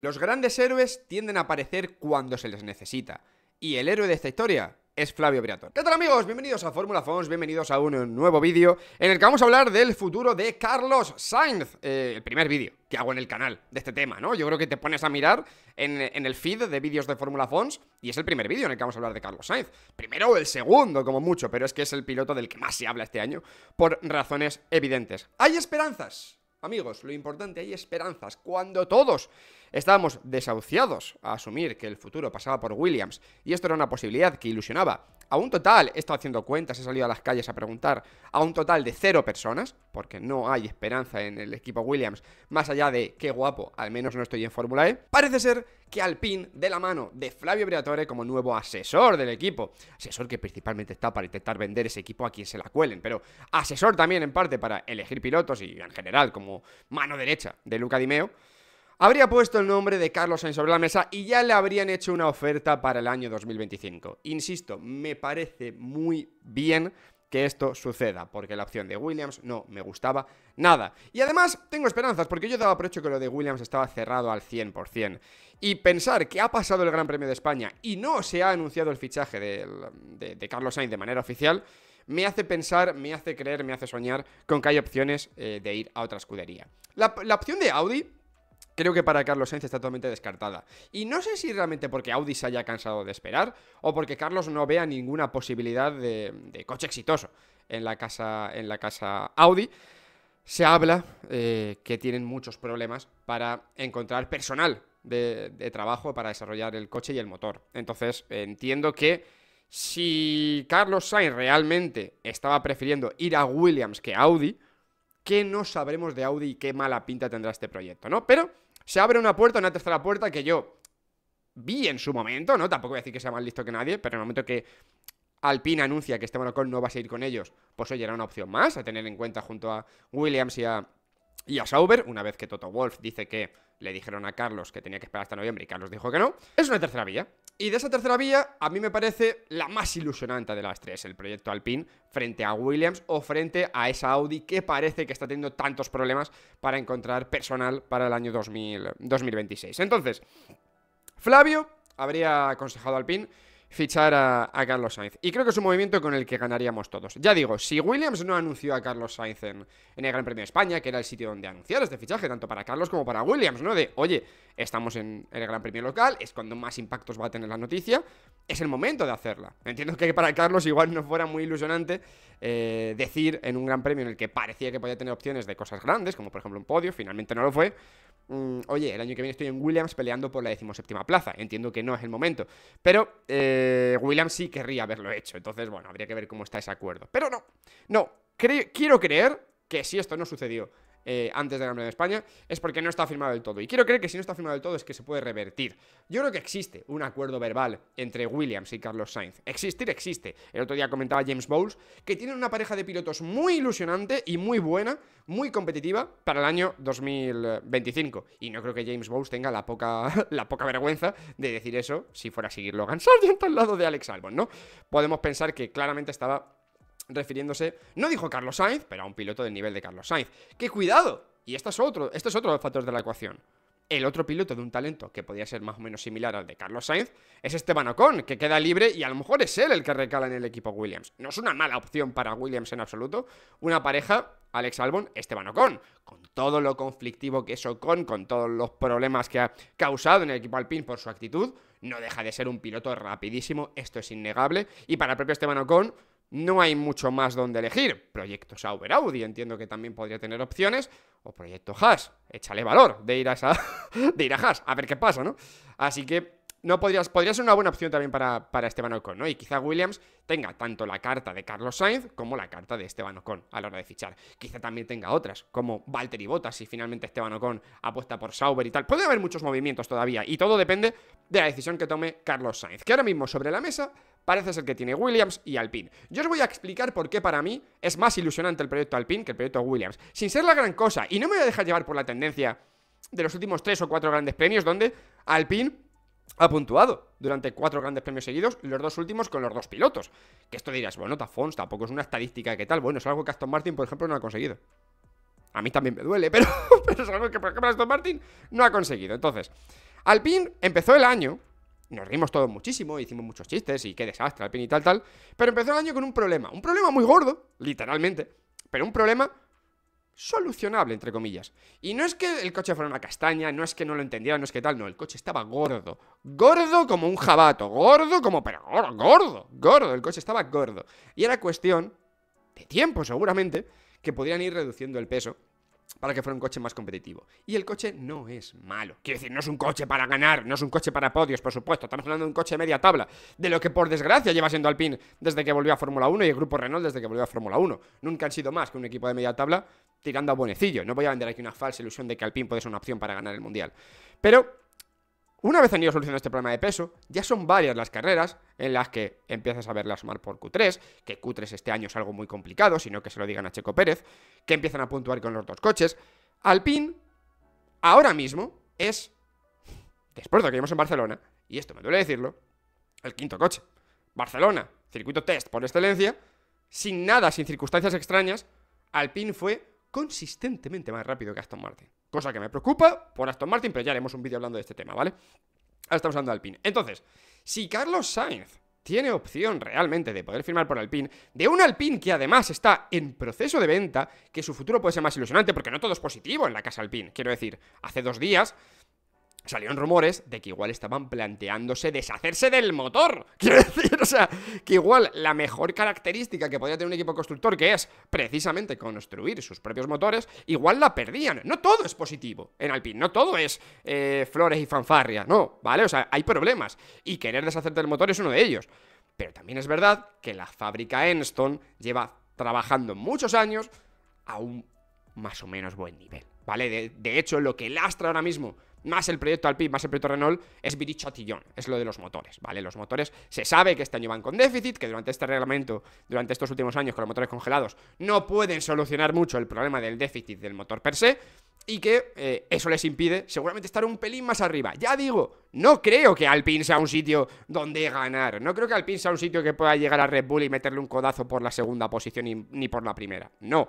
Los grandes héroes tienden a aparecer cuando se les necesita. Y el héroe de esta historia es Flavio Briatore. ¿Qué tal amigos? Bienvenidos a Fórmula Fons, bienvenidos a un nuevo vídeo en el que vamos a hablar del futuro de Carlos Sainz. Eh, el primer vídeo que hago en el canal de este tema, ¿no? Yo creo que te pones a mirar en, el feed de vídeos de Fórmula Fons y es el primer vídeo en el que vamos a hablar de Carlos Sainz. Primero o el segundo, como mucho, pero es que es el piloto del que más se habla este año, por razones evidentes. Hay esperanzas, Amigos, lo importante hay esperanzas. Cuando todos estábamos desahuciados a asumir que el futuro pasaba por Williams y esto era una posibilidad que ilusionaba a un total, he estado haciendo cuentas, he salido a las calles a preguntar, a un total de cero personas, porque no hay esperanza en el equipo Williams, más allá de qué guapo, al menos no estoy en Fórmula E, parece ser que Alpine, de la mano de Flavio Briatore como nuevo asesor del equipo, asesor que principalmente está para intentar vender ese equipo a quien se la cuelen, pero asesor también en parte para elegir pilotos y en general como mano derecha de Luca Dimeo, habría puesto el nombre de Carlos Sainz sobre la mesa y ya le habrían hecho una oferta para el año 2025. Insisto, me parece muy bien que esto suceda, porque la opción de Williams no me gustaba nada. Y además tengo esperanzas, porque yo daba por hecho que lo de Williams estaba cerrado al 100%. Y pensar que ha pasado el Gran Premio de España y no se ha anunciado el fichaje de, Carlos Sainz de manera oficial, me hace pensar, me hace creer, me hace soñar con que hay opciones eh, de ir a otra escudería. la opción de Audi creo que para Carlos Sainz está totalmente descartada. Y no sé si realmente porque Audi se haya cansado de esperar o porque Carlos no vea ninguna posibilidad de, coche exitoso en la casa, en la casa Audi. Se habla eh, que tienen muchos problemas para encontrar personal de, trabajo para desarrollar el coche y el motor. Entonces, entiendo que si Carlos Sainz realmente estaba prefiriendo ir a Williams que Audi, que no sabremos de Audi y qué mala pinta tendrá este proyecto, no? Pero se abre una puerta, una tercera puerta que yo vi en su momento, ¿no? Tampoco voy a decir que sea más listo que nadie, pero en el momento que Alpine anuncia que este Monocol no va a seguir con ellos, pues oye, era una opción más a tener en cuenta junto a Williams y a, y a Sauber, una vez que Toto Wolf dice que le dijeron a Carlos que tenía que esperar hasta noviembre y Carlos dijo que no, es una tercera vía. Y de esa tercera vía, a mí me parece la más ilusionante de las tres, el proyecto Alpine frente a Williams o frente a esa Audi que parece que está teniendo tantos problemas para encontrar personal para el año 2000, 2026. Entonces, Flavio habría aconsejado a Alpine fichar a, Carlos Sainz. Y creo que es un movimiento con el que ganaríamos todos. Ya digo, si Williams no anunció a Carlos Sainz en, el Gran Premio de España, que era el sitio donde anunciar este fichaje, tanto para Carlos como para Williams, ¿no? De, oye, estamos en, el Gran Premio local, es cuando más impactos va a tener la noticia, es el momento de hacerla. Entiendo que para Carlos igual no fuera muy ilusionante eh, decir en un Gran Premio en el que parecía que podía tener opciones de cosas grandes, como por ejemplo un podio, finalmente no lo fue, mm, oye, el año que viene estoy en Williams peleando por la decimoséptima plaza. Entiendo que no es el momento. Pero... Eh, eh, William sí querría haberlo hecho. Entonces, bueno, habría que ver cómo está ese acuerdo. Pero no, no, quiero creer que si esto no sucedió eh, antes de Gran Premio de España, es porque no está firmado del todo. Y quiero creer que si no está firmado del todo es que se puede revertir. Yo creo que existe un acuerdo verbal entre Williams y Carlos Sainz. Existir existe. El otro día comentaba James Bowles que tienen una pareja de pilotos muy ilusionante y muy buena, muy competitiva para el año 2025. Y no creo que James Bowles tenga la poca, la poca vergüenza de decir eso si fuera a seguir Logan Sargent al lado de Alex Albon, ¿no? Podemos pensar que claramente estaba refiriéndose, no dijo Carlos Sainz, pero a un piloto del nivel de Carlos Sainz. ¡Qué cuidado! Y esto es otro, esto es otro factor de la ecuación. El otro piloto de un talento que podría ser más o menos similar al de Carlos Sainz es Esteban Ocon, que queda libre y a lo mejor es él el que recala en el equipo Williams. No es una mala opción para Williams en absoluto. Una pareja, Alex Albon, Esteban Ocon, con todo lo conflictivo que es Ocon, con todos los problemas que ha causado en el equipo Alpine por su actitud, no deja de ser un piloto rapidísimo, esto es innegable. Y para el propio Esteban Ocon, no hay mucho más donde elegir. Proyecto Sauber Audi, entiendo que también podría tener opciones. O proyecto Haas, échale valor de ir a, de ir a Haas, a ver qué pasa, ¿no? Así que no podrías, podría ser una buena opción también para, para Esteban Ocon, ¿no? Y quizá Williams tenga tanto la carta de Carlos Sainz como la carta de Esteban Ocon a la hora de fichar. Quizá también tenga otras, como Valtteri Bottas, si finalmente Esteban Ocon apuesta por Sauber y tal. Puede haber muchos movimientos todavía y todo depende de la decisión que tome Carlos Sainz, que ahora mismo sobre la mesa parece ser que tiene Williams y Alpine. Yo os voy a explicar por qué para mí es más ilusionante el proyecto Alpine que el proyecto Williams, sin ser la gran cosa, y no me voy a dejar llevar por la tendencia de los últimos tres o cuatro grandes premios donde Alpine ha puntuado durante cuatro grandes premios seguidos, los dos últimos con los dos pilotos. Que esto dirás, bueno, Tafons tampoco es una estadística que tal, bueno, es algo que Aston Martin, por ejemplo, no ha conseguido. A mí también me duele, pero, pero es algo que, por ejemplo, Aston Martin no ha conseguido. Entonces, Alpine empezó el año nos reímos todos muchísimo, hicimos muchos chistes y qué desastre, fin y tal, tal. Pero empezó el año con un problema, un problema muy gordo, literalmente, pero un problema solucionable, entre comillas. Y no es que el coche fuera una castaña, no es que no lo entendieran, no es que tal, no, el coche estaba gordo. Gordo como un jabato, gordo como, pero gordo, gordo, gordo, el coche estaba gordo. Y era cuestión de tiempo, seguramente, que podían ir reduciendo el peso para que fuera un coche más competitivo. Y el coche no es malo. Quiero decir, no es un coche para ganar, no es un coche para podios, por supuesto. Estamos hablando de un coche de media tabla, de lo que por desgracia lleva siendo Alpine desde que volvió a Fórmula 1 y el grupo Renault desde que volvió a Fórmula 1. Nunca han sido más que un equipo de media tabla tirando a buenecillo. No voy a vender aquí una falsa ilusión de que Alpine puede ser una opción para ganar el Mundial. Pero una vez han ido solucionando este problema de peso, ya son varias las carreras en las que empiezas a verlas mal por Q3, que Q3 este año es algo muy complicado, sino que se lo digan a Checo Pérez, que empiezan a puntuar con los dos coches. Alpine, ahora mismo, es, después de que vimos en Barcelona, y esto me duele decirlo, el quinto coche. Barcelona, circuito test por excelencia, sin nada, sin circunstancias extrañas, Alpine fue consistentemente más rápido que Aston Martin. Cosa que me preocupa por Aston Martin, pero ya haremos un vídeo hablando de este tema, ¿vale? Ahora estamos hablando de Alpine. Entonces, si Carlos Sainz tiene opción realmente de poder firmar por Alpine, de un Alpine que además está en proceso de venta, que su futuro puede ser más ilusionante, porque no todo es positivo en la casa Alpine. Quiero decir, hace dos días salieron rumores de que igual estaban planteándose deshacerse del motor. Quiero decir, o sea, que igual la mejor característica que podría tener un equipo constructor, que es precisamente construir sus propios motores, igual la perdían. No todo es positivo en Alpine, no todo es eh, flores y fanfarria, no, ¿vale? O sea, hay problemas y querer deshacerte del motor es uno de ellos. Pero también es verdad que la fábrica Enstone lleva trabajando muchos años a un más o menos buen nivel. ¿vale? De, hecho, lo que lastra ahora mismo más el proyecto Alpine, más el proyecto Renault, es Birichotillón, es lo de los motores, ¿vale? Los motores se sabe que este año van con déficit, que durante este reglamento, durante estos últimos años con los motores congelados, no pueden solucionar mucho el problema del déficit del motor per se, y que eh, eso les impide seguramente estar un pelín más arriba. Ya digo, no creo que Alpine sea un sitio donde ganar, no creo que Alpine sea un sitio que pueda llegar a Red Bull y meterle un codazo por la segunda posición ni por la primera, no.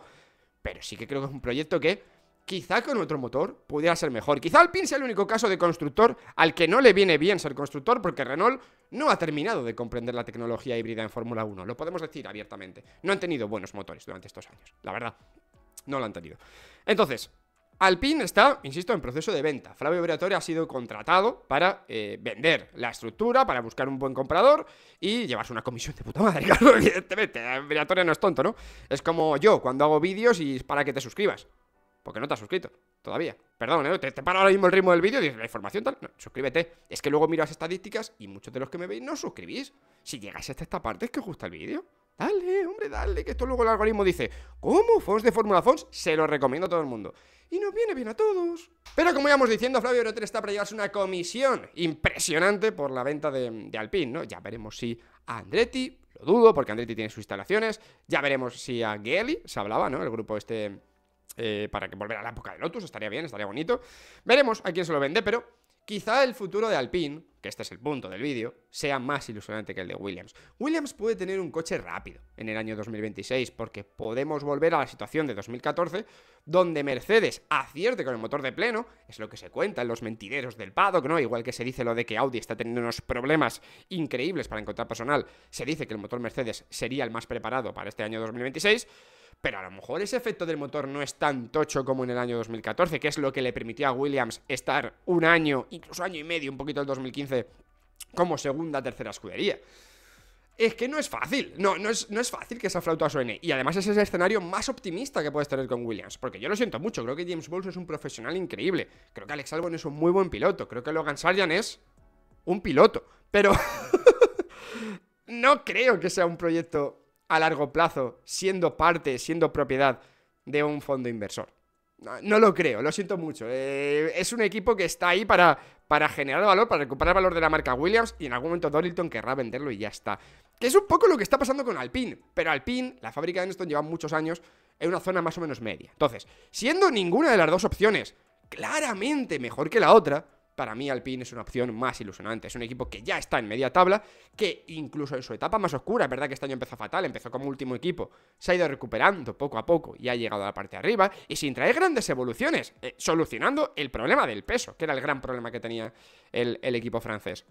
Pero sí que creo que es un proyecto que quizá con otro motor pudiera ser mejor. Quizá Alpine sea el único caso de constructor al que no le viene bien ser constructor porque Renault no ha terminado de comprender la tecnología híbrida en Fórmula 1, lo podemos decir abiertamente. No han tenido buenos motores durante estos años, la verdad. No lo han tenido. Entonces, Alpine está, insisto, en proceso de venta. Flavio Briatore ha sido contratado para eh, vender la estructura, para buscar un buen comprador y llevarse una comisión de puta madre, evidentemente. Briatore no es tonto, ¿no? Es como yo cuando hago vídeos y es para que te suscribas. Porque no te has suscrito todavía. Perdón, ¿eh? te, paro ahora mismo el ritmo del vídeo y dices, la información tal. No, suscríbete. Es que luego miro las estadísticas y muchos de los que me veis no suscribís. Si llegáis hasta esta parte es que os gusta el vídeo. Dale, hombre, dale, que esto luego el algoritmo dice, ¿cómo? Fons de Fórmula Fons, se lo recomiendo a todo el mundo. Y nos viene bien a todos. Pero como íbamos diciendo, Flavio Rotter está para llevarse una comisión impresionante por la venta de, de Alpine, ¿no? Ya veremos si a Andretti, lo dudo, porque Andretti tiene sus instalaciones, ya veremos si a Geli, se hablaba, ¿no? El grupo este eh, para que volver a la época de Lotus, estaría bien, estaría bonito. Veremos a quién se lo vende, pero quizá el futuro de Alpine, que este es el punto del vídeo, sea más ilusionante que el de Williams. Williams puede tener un coche rápido en el año 2026, porque podemos volver a la situación de 2014, donde Mercedes acierte con el motor de pleno, es lo que se cuenta en los mentideros del paddock, ¿no? Igual que se dice lo de que Audi está teniendo unos problemas increíbles para encontrar personal, se dice que el motor Mercedes sería el más preparado para este año 2026 pero a lo mejor ese efecto del motor no es tan tocho como en el año 2014, que es lo que le permitió a Williams estar un año, incluso año y medio, un poquito el 2015, como segunda, tercera escudería. Es que no es fácil, no, no es, fácil que esa flauta suene. Y además ese es el escenario más optimista que puedes tener con Williams. Porque yo lo siento mucho, creo que James Bowles es un profesional increíble. Creo que Alex Albon es un muy buen piloto. Creo que Logan Sargent es un piloto. Pero no creo que sea un proyecto a largo plazo siendo parte, siendo propiedad de un fondo inversor. No, lo creo, lo siento mucho. Eh, es un equipo que está ahí para, para generar valor, para recuperar valor de la marca Williams y en algún momento Dorilton querrá venderlo y ya está. Que es un poco lo que está pasando con Alpine, pero Alpine, la fábrica de Neston, lleva muchos años en una zona más o menos media. Entonces, siendo ninguna de las dos opciones claramente mejor que la otra, para mí Alpine es una opción más ilusionante. Es un equipo que ya está en media tabla, que incluso en su etapa más oscura, es verdad que este año empezó fatal, empezó como último equipo, se ha ido recuperando poco a poco y ha llegado a la parte de arriba y sin traer grandes evoluciones, eh, solucionando el problema del peso, que era el gran problema que tenía el, el equipo francés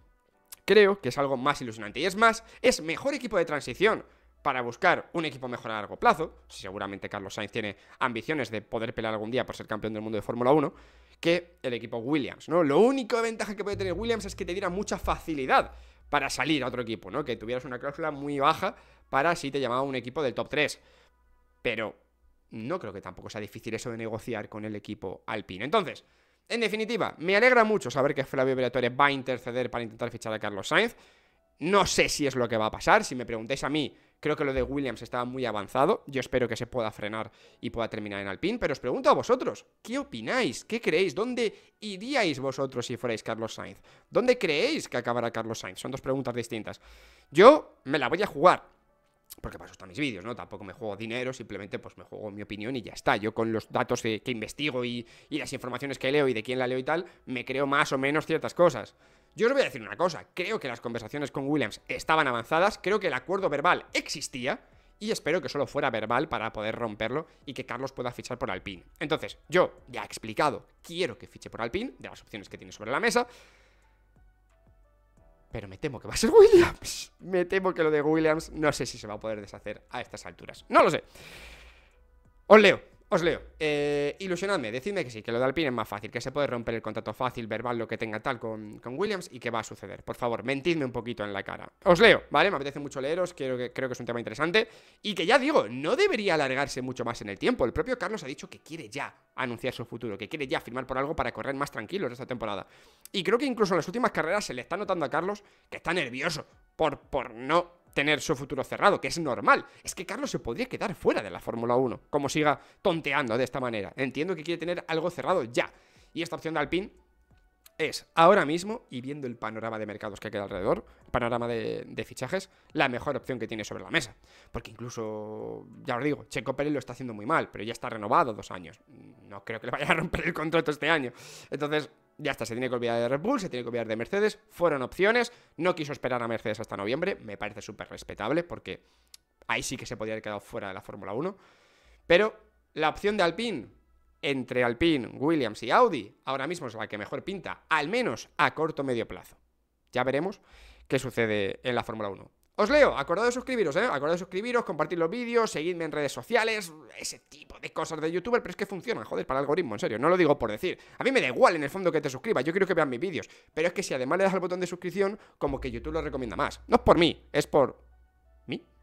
creo que es algo más ilusionante. Y es más, es mejor equipo de transición para buscar un equipo mejor a largo plazo, seguramente Carlos Sainz tiene ambiciones de poder pelear algún día por ser campeón del mundo de Fórmula 1, que el equipo Williams, ¿no? Lo único de ventaja que puede tener Williams es que te diera mucha facilidad para salir a otro equipo, ¿no? Que tuvieras una cláusula muy baja para si te llamaba un equipo del top 3. Pero no creo que tampoco sea difícil eso de negociar con el equipo alpino. Entonces, en definitiva, me alegra mucho saber que Flavio Briatore va a interceder para intentar fichar a Carlos Sainz. No sé si es lo que va a pasar. Si me preguntáis a mí, Creo que lo de Williams estaba muy avanzado. Yo espero que se pueda frenar y pueda terminar en Alpine. Pero os pregunto a vosotros, ¿qué opináis? ¿Qué creéis? ¿Dónde iríais vosotros si fuerais Carlos Sainz? ¿Dónde creéis que acabará Carlos Sainz? Son dos preguntas distintas. Yo me la voy a jugar. Porque para eso están mis vídeos, ¿no? Tampoco me juego dinero, simplemente pues me juego mi opinión y ya está. Yo con los datos eh, que, investigo y, y, las informaciones que leo y de quién la leo y tal, me creo más o menos ciertas cosas. Yo os voy a decir una cosa, creo que las conversaciones con Williams estaban avanzadas, creo que el acuerdo verbal existía y espero que solo fuera verbal para poder romperlo y que Carlos pueda fichar por Alpine. Entonces, yo ya he explicado, quiero que fiche por Alpine, de las opciones que tiene sobre la mesa, pero me temo que va a ser Williams. Me temo que lo de Williams no sé si se va a poder deshacer a estas alturas. No lo sé. Os leo. Os leo. Eh, ilusionadme, decidme que sí, que lo de Alpine es más fácil, que se puede romper el contrato fácil, verbal, lo que tenga tal con, Williams y que va a suceder. Por favor, mentidme un poquito en la cara. Os leo, ¿vale? Me apetece mucho leeros, creo que, creo que es un tema interesante y que ya digo, no debería alargarse mucho más en el tiempo. El propio Carlos ha dicho que quiere ya anunciar su futuro, que quiere ya firmar por algo para correr más tranquilos esta temporada. Y creo que incluso en las últimas carreras se le está notando a Carlos que está nervioso por, por no tener su futuro cerrado, que es normal. Es que Carlos se podría quedar fuera de la Fórmula 1, como siga tonteando de esta manera. Entiendo que quiere tener algo cerrado ya. Y esta opción de Alpine es ahora mismo, y viendo el panorama de mercados que queda alrededor, panorama de, de, fichajes, la mejor opción que tiene sobre la mesa. Porque incluso, ya os digo, Checo Pérez lo está haciendo muy mal, pero ya está renovado dos años. No creo que le vaya a romper el contrato este año. Entonces, ya está, se tiene que olvidar de Red Bull, se tiene que olvidar de Mercedes, fueron opciones, no quiso esperar a Mercedes hasta noviembre, me parece súper respetable porque ahí sí que se podía haber quedado fuera de la Fórmula 1, pero la opción de Alpine entre Alpine, Williams y Audi ahora mismo es la que mejor pinta, al menos a corto o medio plazo. Ya veremos qué sucede en la Fórmula 1. Os leo, acordad de suscribiros, ¿eh? acordad de suscribiros, compartir los vídeos, seguirme en redes sociales, ese tipo de cosas de youtuber, pero es que funcionan, joder, para el algoritmo, en serio, no lo digo por decir. A mí me da igual en el fondo que te suscribas, yo quiero que vean mis vídeos, pero es que si además le das al botón de suscripción, como que YouTube lo recomienda más. No es por mí, es por mí.